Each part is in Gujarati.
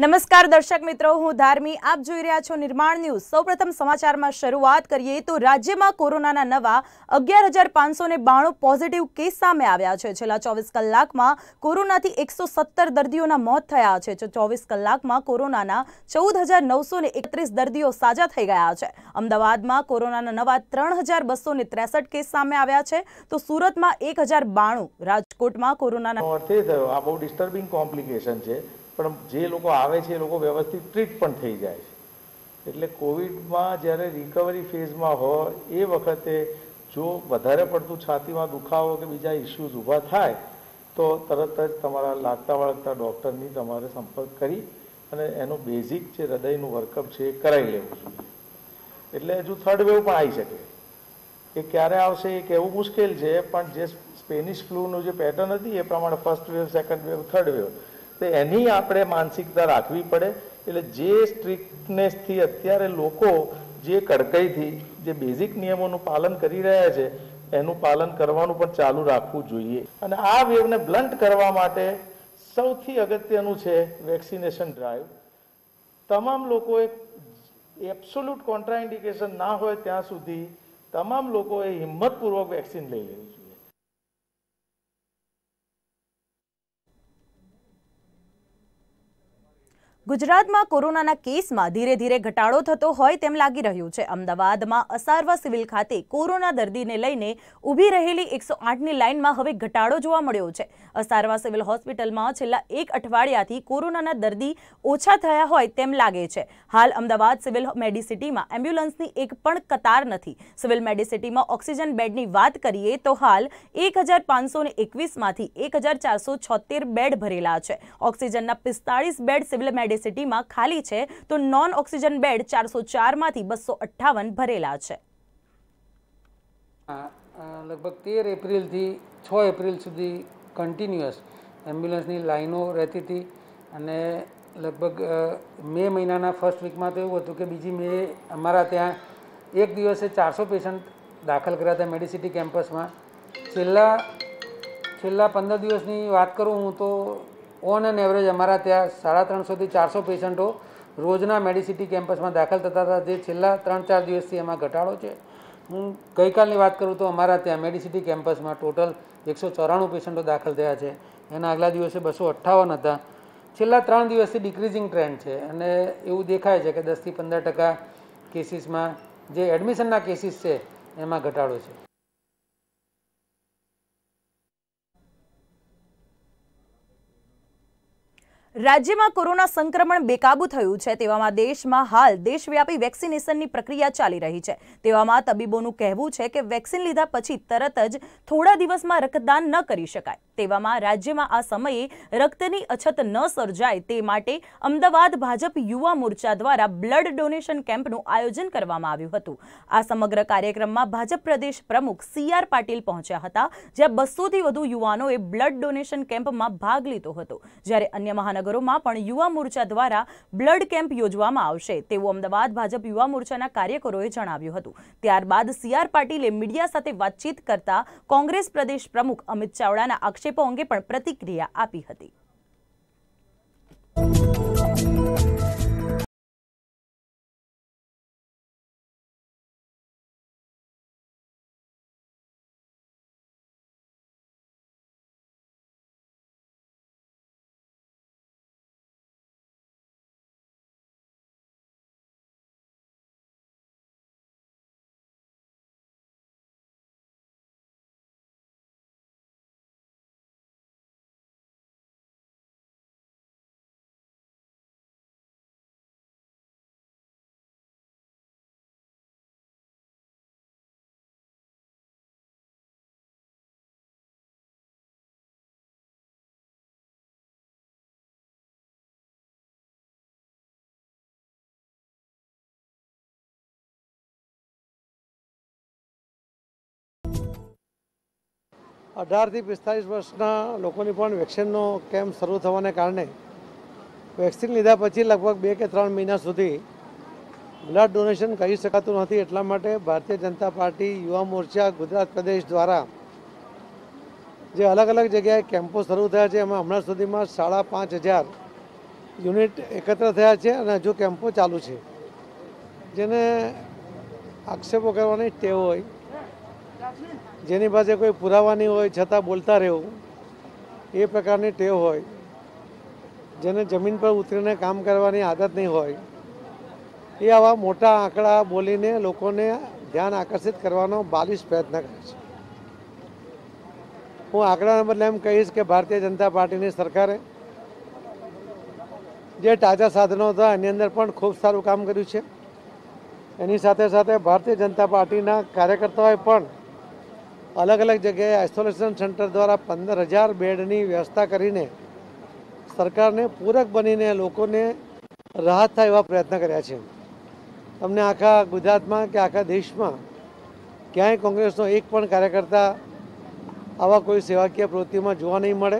નમસ્કાર દર્શક મિત્રો હું ધાર્મી આપ જોઈ રહ્યા છો નિર્માણ ન્યૂઝ સૌપ્રથમ સમાચારમાં શરૂઆત કરીએ તો રાજ્યમાં કોરોનાના નવા અગિયાર હજાર પાંચસો ને બાણું પોઝિટિવ કેસ સામે આવ્યા છે છેલ્લા ચોવીસ કલાકમાં કોરોનાથી એકસો સત્તર દર્દીઓના મોત થયા છે ચોવીસ કલાકમાં કોરોનાના ચૌદ હજાર નવસો ને એકત્રીસ દર્દીઓ સાજા થઈ ગયા છે અમદાવાદમાં કોરોનાના નવા ત્રણ હજાર બસો ને ત્રેસઠ કેસ સામે આવ્યા છે તો સુરતમાં એક હજાર બાણું રાજકોટમાં કોરોનાના બહુ ડિસ્ટર્બિંગ કોમ્પ્લિકેશન છે પણ જે લોકો આવે છે એ લોકો વ્યવસ્થિત ટ્રીટ પણ થઈ જાય છે એટલે કોવિડમાં જ્યારે રિકવરી ફેઝમાં હોય એ વખતે જો વધારે પડતું છાતીમાં દુખાવો કે બીજા ઇસ્યુઝ ઊભા થાય તો તરત જ તમારા લાગતા વળગતા ડૉક્ટરની તમારે સંપર્ક કરી અને એનું બેઝિક જે હૃદયનું વર્કઅપ છે એ કરાવી લેવું જોઈએ એટલે હજુ થર્ડ વેવ પણ આવી શકે એ ક્યારે આવશે એ કહેવું મુશ્કેલ છે પણ જે સ્પેનિશ ફ્લૂનું જે પેટર્ન હતી એ પ્રમાણે first wave second wave third wave તો એની આપણે માનસિકતા રાખવી પડે એટલે જે સ્ટ્રિક્ટનેસથી અત્યારે લોકો જે કડકાઈથી જે બેઝિક નિયમોનું પાલન કરી રહ્યા છે એનું પાલન કરવાનું પણ ચાલુ રાખવું જોઈએ અને આ વેવને બ્લન્ટ કરવા માટે સૌથી અગત્યનું છે વેક્સિનેશન ડ્રાઈવ તમામ લોકોએ એબ્સોલ્યુટ કોન્ટ્રાઇન્ડિકેશન ના હોય ત્યાં સુધી તમામ લોકોએ હિંમતપૂર્વક વેક્સિન લઈ લેવી જોઈએ ગુજરાત માં કોરોના ના કેસ માં ધીરે ધીરે ઘટાડો થતો હોય તેમ લાગી રહ્યું છે અમદાવાદ માં અસારવા સિવિલ ખાતે કોરોના દર્દી ને લઈને ઊભી રહેલી 108 ની લાઈન માં હવે ઘટાડો જોવા મળ્યો છે અસારવા સિવિલ હોસ્પિટલ માં છેલ્લા એક અઠવાડિયા થી કોરોના ના દર્દી ઓછા થયા હોય તેમ લાગે છે હાલ અમદાવાદ સિવિલ મેડિસિટી માં એમ્બ્યુલન્સ ની એક પણ કતાર નથી સિવિલ મેડિસિટી માં ઓક્સિજન બેડ ની વાત કરીએ તો હાલ 1521 માંથી 1476 બેડ ભરેલા છે ઓક્સિજન ના 45 બેડ સિવિલ સિટીમાં ખાલી છે તો નોન ઓક્સિજન બેડ ચારસો ચારમાંથી બસો અઠ્ઠાવન ભરેલા છે લગભગ તેર એપ્રિલથી છ એપ્રિલ સુધી કન્ટિન્યુઅસ એમ્બ્યુલન્સની લાઈનો રહેતી હતી અને લગભગ મે મહિનાના ફર્સ્ટ વીકમાં તો એવું હતું કે બીજી મે અમારા ત્યાં એક દિવસે ચારસો પેશન્ટ દાખલ કર્યા હતા મેડિસિટી કેમ્પસમાં છેલ્લા છેલ્લા પંદર દિવસની વાત કરું હું તો ઓન એન એવરેજ અમારા ત્યાં સાડા ત્રણસોથી ચારસો પેશન્ટો રોજના મેડિસિટી કેમ્પસમાં દાખલ થતા હતા જે છેલ્લા ત્રણ ચાર દિવસથી એમાં ઘટાડો છે હું ગઈકાલની વાત કરું તો અમારા ત્યાં મેડિસિટી કેમ્પસમાં ટોટલ એકસો ચોરાણું પેશન્ટો દાખલ થયા છે એના આગલા દિવસે બસો અઠ્ઠાવન હતા છેલ્લા ત્રણ દિવસથી ડિક્રીઝિંગ ટ્રેન્ડ છે અને એવું દેખાય છે કે દસથી પંદર ટકા કેસીસમાં જે એડમિશનના કેસીસ છે એમાં ઘટાડો છે રાજ્યમાં કોરોના સંક્રમણ બેકાબુ થયું છે તેવામાં દેશમાં હાલ દેશવ્યાપી વેક્સિનેશનની પ્રક્રિયા ચાલી રહી છે તેવામાં તબીબોનું કહેવું છે કે વેક્સિન લીધા પછી તરત જ થોડા દિવસમાં રક્તદાન ન કરી શકાય તેવામાં રાજ્યમાં આ સમયે રક્તની અછત ન સર્જાય તે માટે અમદાવાદ ભાજપ યુવા મોરચા દ્વારા બ્લડ ડોનેશન કેમ્પનું આયોજન કરવામાં આવ્યું હતું આ સમગ્ર કાર્યક્રમમાં ભાજપ પ્રદેશ પ્રમુખ સી આર પાટીલ પહોંચ્યા હતા જ્યાં બસોથી વધુ યુવાનોએ બ્લડ ડોનેશન કેમ્પમાં ભાગ લીધો હતો જ્યારે અન્ય મહાનગર મહાનગરોમાં પણ યુવા મોરચા દ્વારા બ્લડ કેમ્પ યોજવામાં આવશે તેવું અમદાવાદ ભાજપ યુવા મોરચાના કાર્યકરોએ જણાવ્યું હતું ત્યારબાદ સીઆર પાટીલે મીડિયા સાથે વાતચીત કરતા કોંગ્રેસ પ્રદેશ પ્રમુખ અમિત ચાવડાના આક્ષેપો અંગે પણ પ્રતિક્રિયા આપી હતી અઢારથી પિસ્તાલીસ વર્ષના લોકોની પણ વેક્સિનનો કેમ્પ શરૂ થવાને કારણે વેક્સિન લીધા પછી લગભગ બે કે ત્રણ મહિના સુધી બ્લડ ડોનેશન કરી શકાતું નથી એટલા માટે ભારતીય જનતા પાર્ટી યુવા મોરચા ગુજરાત પ્રદેશ દ્વારા જે અલગ અલગ જગ્યાએ કેમ્પો શરૂ થયા છે એમાં હમણાં સુધીમાં સાડા પાંચ હજાર યુનિટ એકત્ર થયા છે અને હજુ કેમ્પો ચાલુ છે જેને આક્ષેપો કરવાની ટેવ હોય જેની પાસે કોઈ પુરાવાની હોય છતાં બોલતા રહેવું એ પ્રકારની ટેવ હોય જેને જમીન પર ઉતરીને કામ કરવાની આદત નહીં હોય એ આવા મોટા આંકડા બોલીને લોકોને ધ્યાન આકર્ષિત કરવાનો બાલિશ પ્રયત્ન કરે છે હું આંકડાના બદલે એમ કહીશ કે ભારતીય જનતા પાર્ટીની સરકારે જે તાજા સાધનો હતા એની અંદર પણ ખૂબ સારું કામ કર્યું છે એની સાથે સાથે ભારતીય જનતા પાર્ટીના કાર્યકર્તાઓએ પણ અલગ અલગ જગ્યાએ આઇસોલેશન સેન્ટર દ્વારા પંદર હજાર બેડની વ્યવસ્થા કરીને સરકારને પૂરક બનીને લોકોને રાહત થાય એવા પ્રયત્ન કર્યા છે તમને આખા ગુજરાતમાં કે આખા દેશમાં ક્યાંય કોંગ્રેસનો એક પણ કાર્યકર્તા આવા કોઈ સેવાકીય પ્રવૃત્તિમાં જોવા નહીં મળે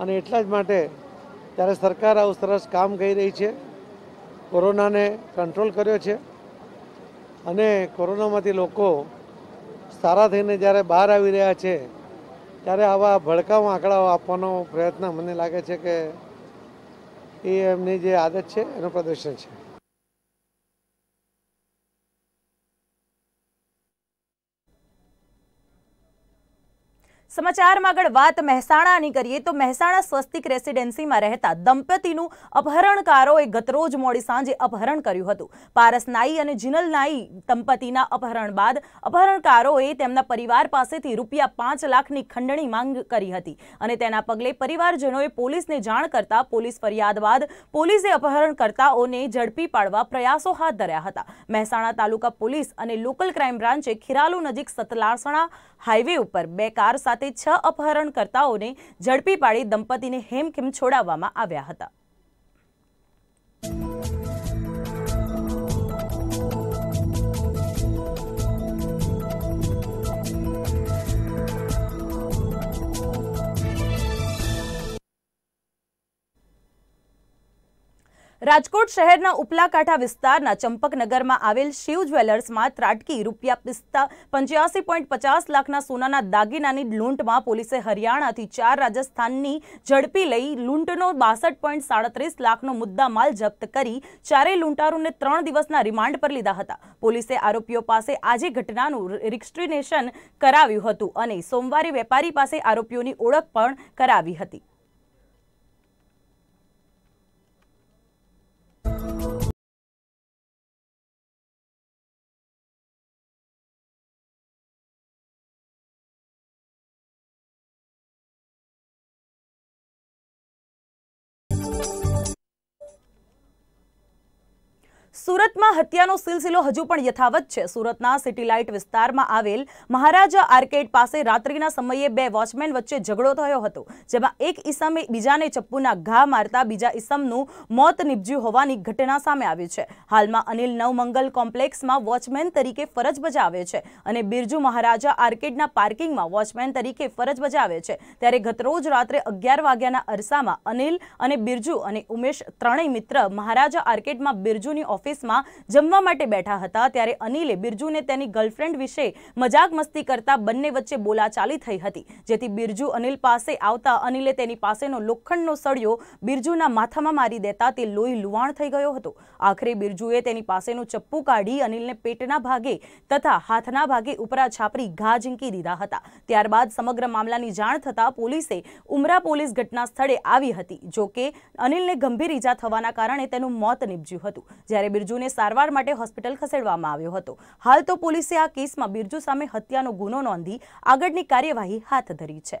અને એટલા જ માટે ત્યારે સરકાર આવું સરસ કામ કરી રહી છે કોરોનાને કંટ્રોલ કર્યો છે અને કોરોનામાંથી લોકો સારા થઈને જ્યારે બહાર આવી રહ્યા છે ત્યારે આવા ભડકાઉ આંકડાઓ આપવાનો પ્રયત્ન મને લાગે છે કે એ એમની જે આદત છે એનું પ્રદર્શન છે સમાચારમાં આગળ વાત મહેસાણાની કરીએ તો મહેસાણા સ્વસ્તિક રેસિડેન્સીમાં રહેતા દંપતીનું અપહરણકારોએ ગતરોજ મોડી સાંજે અપહરણ કર્યું હતું પારસ નાઈ અને જિનલ નાઈ દંપતીના અપહરણ બાદ અપહરણકારોએ તેમના પરિવાર પાસેથી રૂપિયા પાંચ લાખની ખંડણી માંગ કરી હતી અને તેના પગલે પરિવારજનોએ પોલીસને જાણ કરતા પોલીસ ફરિયાદ બાદ પોલીસે અપહરણકર્તાઓને ઝડપી પાડવા પ્રયાસો હાથ ધર્યા હતા મહેસાણા તાલુકા પોલીસ અને લોકલ ક્રાઇમ બ્રાન્ચે ખીરાલુ નજીક સતલાસણા હાઈવે ઉપર બે કાર સાથે આરોપી છ અપહરણકર્તાઓને ઝડપી પાડી દંપતીને હેમખેમ છોડાવવામાં આવ્યા હતા રાજકોટ શહેરના ઉપલા કાંઠા વિસ્તારના ચંપકનગરમાં આવેલ શિવ જ્વેલર્સમાં ત્રાટકી રૂપિયા પિસ્તા પંચ્યાસી પોઈન્ટ પચાસ લાખના સોનાના દાગીનાની લૂંટમાં પોલીસે હરિયાણાથી ચાર રાજસ્થાનની ઝડપી લઈ લૂંટનો બાસઠ પોઈન્ટ સાડત્રીસ લાખનો મુદ્દામાલ જપ્ત કરી ચારેય લૂંટારૂને ત્રણ દિવસના રિમાન્ડ પર લીધા હતા પોલીસે આરોપીઓ પાસે આજે ઘટનાનું રિક્સ્ટ્રિનેશન કરાવ્યું હતું અને સોમવારે વેપારી પાસે આરોપીઓની ઓળખ પણ કરાવી હતી સુરતમાં હત્યાનો સિલસિલો હજુ પણ યથાવત છે સુરતના સિટીલાઇટ વિસ્તારમાં આવેલ મહારાજા આર્કેડ પાસે રાત્રિના સમયે બે વોચમેન વચ્ચે ઝઘડો થયો હતો જેમાં એક ઈસમે બીજાને ચપ્પુના ઘા મારતા બીજા ઈસમનું મોત નીપજ્યું હોવાની ઘટના સામે આવી છે હાલમાં અનિલ નવમંગલ કોમ્પ્લેક્સમાં વોચમેન તરીકે ફરજ બજાવે છે અને બિરજુ મહારાજા આર્કેડના પાર્કિંગમાં વોચમેન તરીકે ફરજ બજાવે છે ત્યારે ગતરોજ રાત્રે અગિયાર વાગ્યાના અરસામાં અનિલ અને બિરજુ અને ઉમેશ ત્રણેય મિત્ર મહારાજા આર્કેડમાં બિરજુની ઓફિસ માં જમવા માટે બેઠા હતા ત્યારે અનિલે બિરજુને તેની ગર્લફ્રેન્ડ વિશે મજાક મસ્તી કરતા બન્ને વચ્ચે બોલાચાલી થઈ હતી જેથી બિરજુ અનિલ પાસે આવતા અનિલે તેની પાસેનો લોખંડનો સળિયો બિરજુના માથામાં મારી દેતા તે લોહી લુવાણ થઈ ગયું હતું આખરે બિરજુએ તેની પાસેનો ચપ્પુ કાઢી અનિલે પેટના ભાગે તથા હાથના ભાગે ઉપરા છાપરી ઘા ઝિંકી દીધા હતા ત્યારબાદ સમગ્ર મામલાની જાણ થતા પોલીસે ઉમરા પોલીસ ઘટના સ્થળે આવી હતી જો કે અનિલે ગંભીર ઈજા થવાના કારણે તેનું મોત નિપજ્યું હતું જ્યારે બિરજુને સારવાર માટે હોસ્પિટલ ખસેડવામાં આવ્યો હતો હાલ તો પોલીસે આ કેસમાં બિરજુ સામે હત્યાનો ગુનો નોંધી આગળની કાર્યવાહી હાથ ધરી છે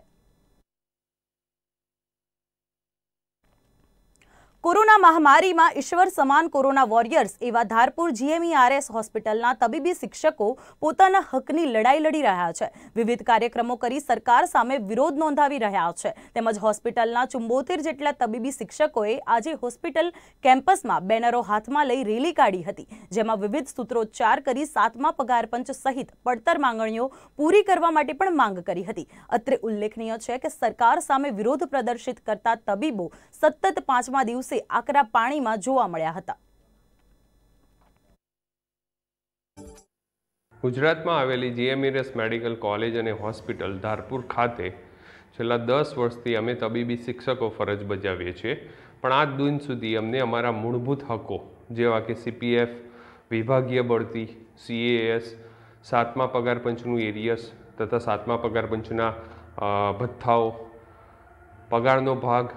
કોરોના મહામારીમાં ઈશ્વર સમાન કોરોના વોરિયર્સ એવા ધારપુર જીએમઈઆરએસ હોસ્પિટલના તબીબી શિક્ષકો પોતાના હકની લડાઈ લડી રહ્યા છે વિવિધ કાર્યક્રમો કરી સરકાર સામે વિરોધ નોંધાવી રહ્યા છે તેમજ હોસ્પિટલના ચુંબોતેર જેટલા તબીબી શિક્ષકોએ આજે હોસ્પિટલ કેમ્પસમાં બેનરો હાથમાં લઈ રેલી કાઢી હતી જેમાં વિવિધ સૂત્રોચ્ચાર કરી સાતમા પગારપંચ સહિત પડતર માંગણીઓ પૂરી કરવા માટે પણ માંગ કરી હતી અત્રે ઉલ્લેખનીય છે કે સરકાર સામે વિરોધ પ્રદર્શિત કરતા તબીબો સતત પાંચમા દિવસ દિવસે આકરા પાણીમાં જોવા મળ્યા હતા ગુજરાતમાં આવેલી જીએમઈરસ મેડિકલ કોલેજ અને હોસ્પિટલ ધારપુર ખાતે છેલ્લા દસ વર્ષથી અમે તબીબી શિક્ષકો ફરજ બજાવીએ છીએ પણ આજ દિન સુધી અમને અમારા મૂળભૂત હકો જેવા કે સીપીએફ વિભાગીય બળતી સીએએસ સાતમા પગારપંચનું એરિયસ તથા સાતમા પગારપંચના ભથ્થાઓ પગારનો ભાગ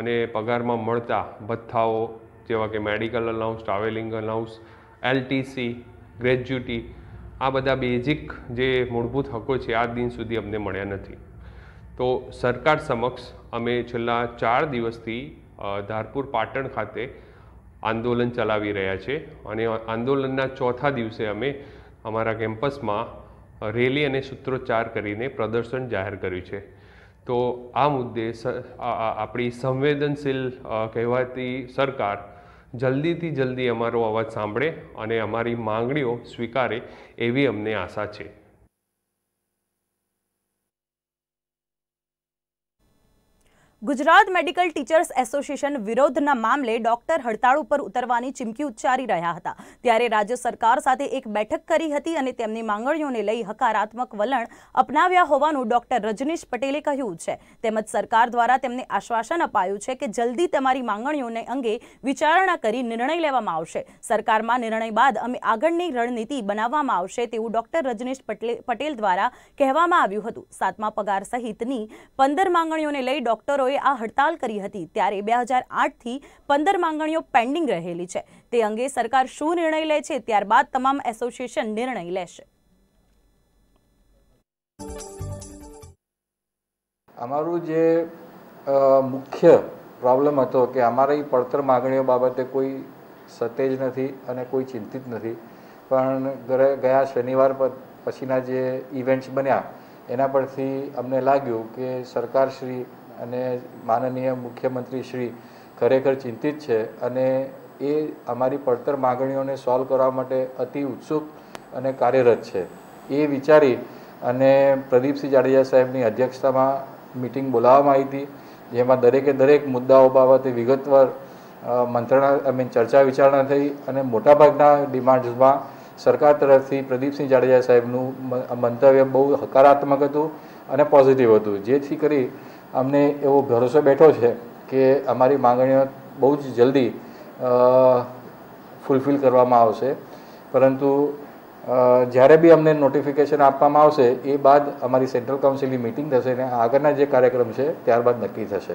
અને પગારમાં મળતા ભથ્થાઓ જેવા કે medical allowance travelling allowance LTC gratuity આ બધા બેઝિક જે મૂળભૂત હકો છે આ દિન સુધી અમને મળ્યા નથી તો સરકાર સમક્ષ અમે છેલ્લા ચાર દિવસથી ધારપુર પાટણ ખાતે આંદોલન ચલાવી રહ્યા છે અને આંદોલનના ચોથા દિવસે અમે અમારા કેમ્પસમાં રેલી અને સૂત્રોચ્ચાર કરીને પ્રદર્શન જાહેર કર્યું છે તો આ મુદ્દે આપણી સંવેદનશીલ કહેવાતી સરકાર જલ્દીથી જલ્દી અમારો અવાજ સાંભળે અને અમારી માંગણીઓ સ્વીકારે એવી અમને આશા છે ગુજરાત મેડિકલ ટીચર્સ એસોસિએશન વિરોધના મામલે ડોક્ટર હડતાળ ઉપર ઉતરવાની ચીમકી ઉચ્ચારી રહ્યા હતા ત્યારે રાજ્ય સરકાર સાથે એક બેઠક કરી હતી અને તેમની માંગણીઓને લઈ હકારાત્મક વલણ અપનાવ્યા હોવાનું ડોક્ટર રજનીશ પટેલે કહ્યું છે તેમજ સરકાર દ્વારા તેમને આશ્વાસન અપાયું છે કે જલ્દી તમારી માંગણીઓને અંગે વિચારણા કરી નિર્ણય લેવામાં આવશે સરકારમાં નિર્ણય બાદ અમે આગળની રણનીતિ બનાવવામાં આવશે તેવું ડોક્ટર રજનીશ પટેલ દ્વારા કહેવામાં આવ્યું હતું સાતમા પગાર સહિતની પંદર માંગણીઓને લઈ ડોક્ટરો કર્મચારીઓએ આ હડતાલ કરી હતી ત્યારે બે હજાર આઠથી પંદર માંગણીઓ પેન્ડિંગ રહેલી છે તે અંગે સરકાર શું નિર્ણય લે છે ત્યારબાદ તમામ એસોસિએશન નિર્ણય લેશે અમારું જે મુખ્ય પ્રોબ્લેમ હતો કે અમારી પડતર માગણીઓ બાબતે કોઈ સતેજ નથી અને કોઈ ચિંતિત નથી પણ ગયા શનિવાર પછીના જે ઇવેન્ટ્સ બન્યા એના પરથી અમને લાગ્યું કે સરકારશ્રી અને માનનીય મુખ્યમંત્રી શ્રી ખરેખર ચિંતિત છે અને એ અમારી પડતર માગણીઓને સોલ્વ કરવા માટે અતિ ઉત્સુક અને કાર્યરત છે એ વિચારી અને પ્રદીપસિંહ જાડેજા સાહેબની અધ્યક્ષતામાં મિટિંગ બોલાવવામાં આવી હતી જેમાં દરેકે દરેક મુદ્દાઓ બાબતે વિગતવાર મંત્રણા આઈ મીન ચર્ચા વિચારણા થઈ અને મોટાભાગના ડિમાન્ડ્સમાં સરકાર તરફથી પ્રદીપસિંહ જાડેજા સાહેબનું મંતવ્ય બહુ હકારાત્મક હતું અને પોઝિટિવ હતું જેથી કરી અમને એવો ભરોસો બેઠો છે કે અમારી માંગણીઓ બહુ જ જલ્દી ફૂલફિલ કરવામાં આવશે પરંતુ જ્યારે બી અમને નોટિફિકેશન આપવામાં આવશે એ બાદ અમારી સેન્ટ્રલ કાઉન્સિલની મિટિંગ થશે અને આગળના જે કાર્યક્રમ છે ત્યારબાદ નક્કી થશે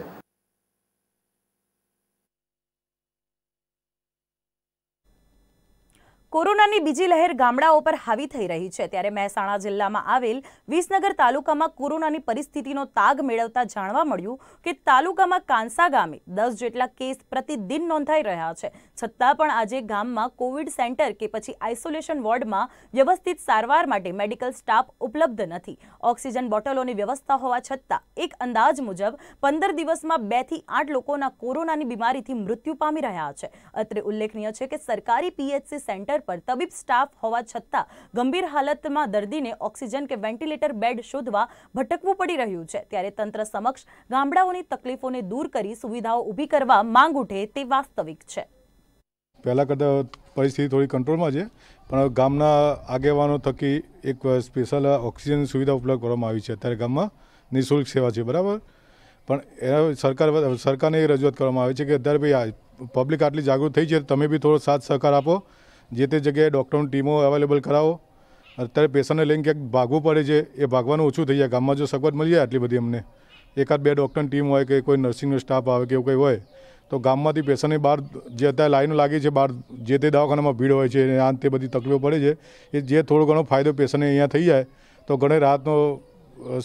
કોરોનાની બીજી લહેર ગામડાઓ પર હાવી થઈ રહી છે ત્યારે મહેસાણા જિલ્લામાં આવેલ વિસનગર તાલુકામાં કોરોનાની પરિસ્થિતિનો તાગ મેળવતા જાણવા મળ્યું કે તાલુકામાં કાંસા ગામે દસ જેટલા કેસ પ્રતિદિન નોંધાઈ રહ્યા છે છતાં પણ આજે ગામમાં કોવિડ સેન્ટર કે પછી આઇસોલેશન વોર્ડમાં વ્યવસ્થિત સારવાર માટે મેડિકલ સ્ટાફ ઉપલબ્ધ નથી ઓક્સિજન બોટલોની વ્યવસ્થા હોવા છતાં એક અંદાજ મુજબ પંદર દિવસમાં બેથી આઠ લોકોના કોરોનાની બીમારીથી મૃત્યુ પામી રહ્યા છે અત્રે ઉલ્લેખનીય છે કે સરકારી પીએચસી સેન્ટર સ્તર પર તબીબ સ્ટાફ હોવા છતાં ગંભીર હાલતમાં દર્દીને ઓક્સિજન કે વેન્ટિલેટર બેડ શોધવા ભટકવું પડી રહ્યું છે ત્યારે તંત્ર સમક્ષ ગામડાઓની તકલીફોને દૂર કરી સુવિધાઓ ઊભી કરવા માંગ ઉઠે તે વાસ્તવિક છે પહેલાં કરતાં પરિસ્થિતિ થોડી કંટ્રોલમાં છે પણ ગામના આગેવાનો થકી એક સ્પેશિયલ ઓક્સિજન સુવિધા ઉપલબ્ધ કરવામાં આવી છે અત્યારે ગામમાં નિઃશુલ્ક સેવા છે બરાબર પણ એ સરકાર સરકારને એ રજૂઆત કરવામાં આવી છે કે અત્યારે ભાઈ પબ્લિક આટલી જાગૃત થઈ છે તમે બી થોડો સાથ સહકાર આપો જે તે જગ્યાએ ડૉક્ટરની ટીમો અવેલેબલ કરાવો અત્યારે પેશન્ટને લઈને ક્યાંક ભાગવું પડે છે એ ભાગવાનું ઓછું થઈ જાય ગામમાં જો સગવડ મળી જાય આટલી બધી અમને એકાદ બે ડૉક્ટરની ટીમ હોય કે કોઈ નર્સિંગનો સ્ટાફ આવે કે એવું કંઈ હોય તો ગામમાંથી પેશન્ટને બહાર જે અત્યારે લાઈનો લાગી છે બહાર જે તે દવાખાનામાં ભીડ હોય છે આ તે બધી તકલીફો પડે છે એ જે થોડો ઘણો ફાયદો પેશન્ટને અહીંયા થઈ જાય તો ઘણી રાહતનો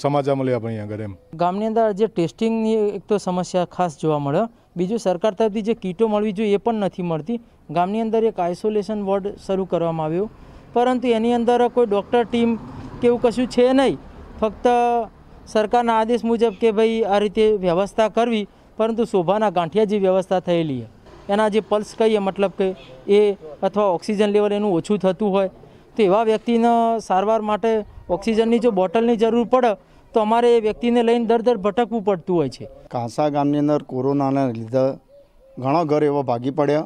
સમાચાર મળ્યા પણ અહીંયા આગળ એમ ગામની અંદર જે ટેસ્ટિંગની એક તો સમસ્યા ખાસ જોવા મળે બીજું સરકાર તરફથી જે કીટો મળવી જોઈએ એ પણ નથી મળતી ગામની અંદર એક આઇસોલેશન વોર્ડ શરૂ કરવામાં આવ્યો પરંતુ એની અંદર કોઈ ડૉક્ટર ટીમ કે એવું કશું છે નહીં ફક્ત સરકારના આદેશ મુજબ કે ભાઈ આ રીતે વ્યવસ્થા કરવી પરંતુ શોભાના ગાંઠિયા જે વ્યવસ્થા થયેલી છે એના જે પલ્સ કહીએ મતલબ કે એ અથવા ઓક્સિજન લેવલ એનું ઓછું થતું હોય તો એવા વ્યક્તિને સારવાર માટે ઓક્સિજનની જો બોટલની જરૂર પડે તો અમારે એ વ્યક્તિને લઈને દર દર ભટકવું પડતું હોય છે કાંસા ગામની અંદર કોરોનાના લીધે ઘણા ઘર એવા ભાગી પડ્યા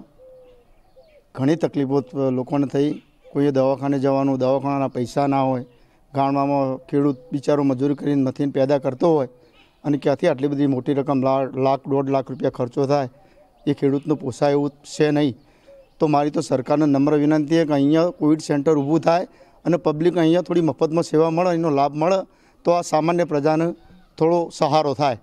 ઘણી તકલીફો લોકોને થઈ કોઈએ દવાખાને જવાનું દવાખાનાના પૈસા ના હોય ગામડામાં ખેડૂત બિચારો મજૂરી કરીને મથીને પેદા કરતો હોય અને ક્યાંથી આટલી બધી મોટી રકમ લાખ દોઢ લાખ રૂપિયા ખર્ચો થાય એ ખેડૂતનું પોસાય એવું છે નહીં તો મારી તો સરકારને નમ્ર વિનંતી છે કે અહીંયા કોવિડ સેન્ટર ઊભું થાય અને પબ્લિક અહીંયા થોડી મફતમાં સેવા મળે એનો લાભ મળે તો આ સામાન્ય પ્રજાને થોડો સહારો થાય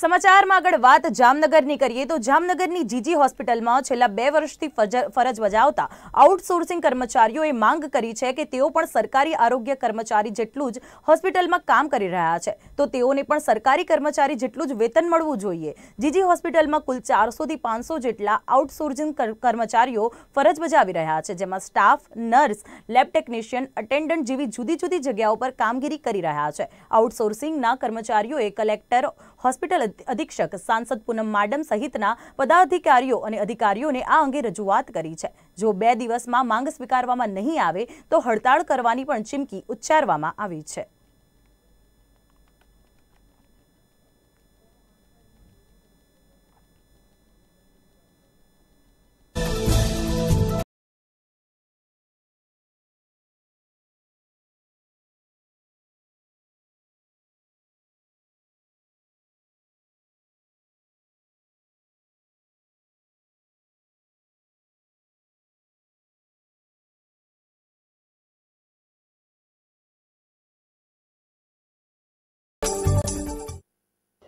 સમાચારમાં આગળ વાત જામનગરની કરીએ તો જામનગરની જીજી હોસ્પિટલમાં છેલ્લા બે વર્ષથી ફરજ બજાવતા આઉટસોર્સિંગ કર્મચારીઓએ માંગ કરી છે કે તેઓ પણ સરકારી આરોગ્ય કર્મચારી જેટલું જ હોસ્પિટલમાં કામ કરી રહ્યા છે તો તેઓને પણ સરકારી કર્મચારી જેટલું જ વેતન મળવું જોઈએ જીજી હોસ્પિટલમાં કુલ ચારસોથી પાંચસો જેટલા આઉટસોર્સિંગ કર્મચારીઓ ફરજ બજાવી રહ્યા છે જેમાં staff nurse lab technician attendant જેવી જુદી જુદી જગ્યાઓ પર કામગીરી કરી રહ્યા છે આઉટસોર્સિંગના કર્મચારીઓએ કલેક્ટર હોસ્પિટલ અધિક્ષક સાંસદ પૂનમ માડમ સહિતના પદાધિકારીઓ અને અધિકારીઓને આ અંગે રજૂઆત કરી છે જો બે દિવસમાં માંગ સ્વીકારવામાં નહીં આવે તો હડતાળ કરવાની પણ ચીમકી ઉચ્ચારવામાં આવી છે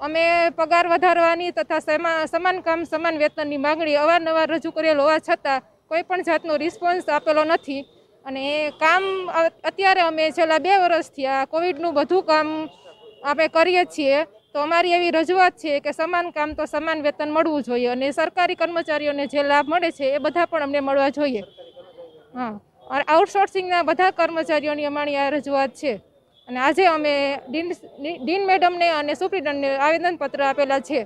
અમે પગાર વધારવાની તથા સમાન કામ સમાન વેતનની માગણી અવારનવાર રજૂ કરેલ હોવા છતાં કોઈ પણ જાતનો રિસ્પોન્સ આપેલો નથી અને કામ અત્યારે અમે છેલ્લા બે વર્ષથી આ કોવિડનું બધું કામ આપણે કરીએ છીએ તો અમારી એવી રજૂઆત છે કે સમાન કામ તો સમાન વેતન મળવું જોઈએ અને સરકારી કર્મચારીઓને જે લાભ મળે છે એ બધા પણ અમને મળવા જોઈએ હા આઉટસોર્સિંગના બધા કર્મચારીઓની અમારી આ રજૂઆત છે અને આજે અમે ડીન ડીન મેડમને અને સુપ્રિન્ટેન્ડન્ટને આવેદનપત્ર આપેલા છે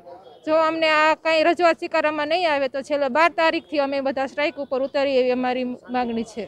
જો અમને આ કાંઈ રજૂઆત સ્વીકારવામાં નહીં આવે તો છેલ્લા બાર તારીખથી અમે બધા સ્ટ્રાઇક ઉપર ઉતરીએ એવી અમારી માગણી છે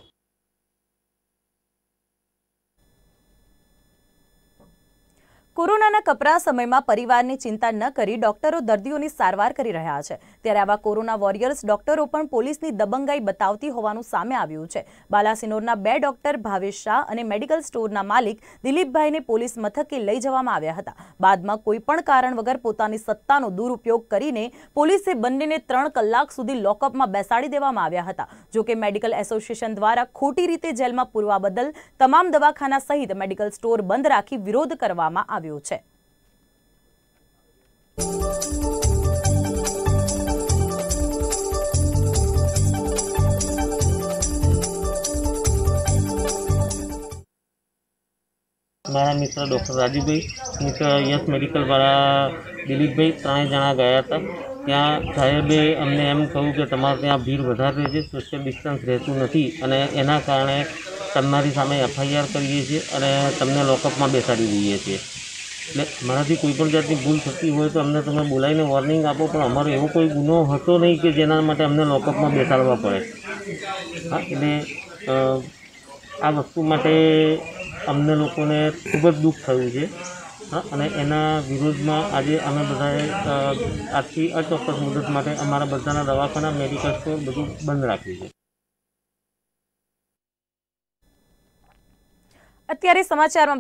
કોરોનાના કપરા સમયમાં પરિવારની ચિંતા ન કરી ડોક્ટરો દર્દીઓની સારવાર કરી રહ્યા છે ત્યારે આવા કોરોના વોરિયર્સ ડોક્ટરો પણ પોલીસની દબંગાઈ બતાવતી હોવાનું સામે આવ્યું છે બાલાસિનોરના બે ડોક્ટર ભાવેશ શાહ અને મેડિકલ સ્ટોરના માલિક દિલીપભાઈને પોલીસ મથકે લઈ જવામાં આવ્યા હતા બાદમાં કોઈ પણ કારણ વગર પોતાની સત્તાનો દુરુપયોગ કરીને પોલીસે બંનેને ત્રણ કલાક સુધી લોકઅપમાં બેસાડી દેવામાં આવ્યા હતા જોકે મેડિકલ એસોસિએશન દ્વારા ખોટી રીતે જેલમાં પૂરવા બદલ તમામ દવાખાના સહિત મેડિકલ સ્ટોર બંધ રાખી વિરોધ કરવામાં આવ્યો આવ્યો છે મારા મિત્ર ડૉક્ટર રાજીભાઈ મિત્ર યસ મેડિકલવાળા દિલીપભાઈ ત્રણેય જણા ગયા હતા ત્યાં સાહેબે અમને એમ કહ્યું કે તમારે ત્યાં ભીડ વધારે છે સોશિયલ ડિસ્ટન્સ રહેતું નથી અને એના કારણે તમારી સામે એફઆઈઆર કરીએ છીએ અને તમને લોકઅપમાં બેસાડી દઈએ છીએ એટલે મારાથી કોઈ પણ જાતની ભૂલ થતી હોય તો અમને તમે બોલાવીને વોર્નિંગ આપો પણ અમારો એવો કોઈ ગુનો હતો નહીં કે જેના માટે અમને લોકઅપમાં બેસાડવા પડે હા એટલે આ વસ્તુ માટે અમને લોકોને ખૂબ જ દુઃખ થયું છે હા અને એના વિરોધમાં આજે અમે બધાએ આજથી અચોક્કસ મુદત માટે અમારા બધાના દવાખાના મેડિકલ સ્ટોર બધું બંધ રાખ્યું છે અત્યારે સમાચારમાં